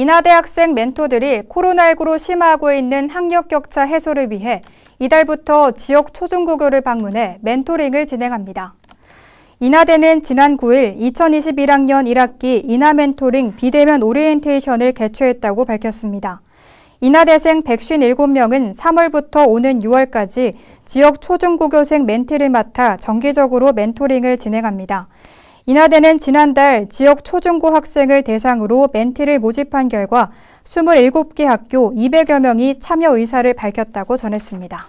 인하대 학생 멘토들이 코로나19로 심화하고 있는 학력 격차 해소를 위해 이달부터 지역 초중고교를 방문해 멘토링을 진행합니다. 인하대는 지난 9일 2021학년 1학기 인하멘토링 비대면 오리엔테이션을 개최했다고 밝혔습니다. 인하대생 157명은 3월부터 오는 6월까지 지역 초중고교생 멘티를 맡아 정기적으로 멘토링을 진행합니다. 인하대는 지난달 지역 초중고 학생을 대상으로 멘티를 모집한 결과 27개 학교 200여 명이 참여 의사를 밝혔다고 전했습니다.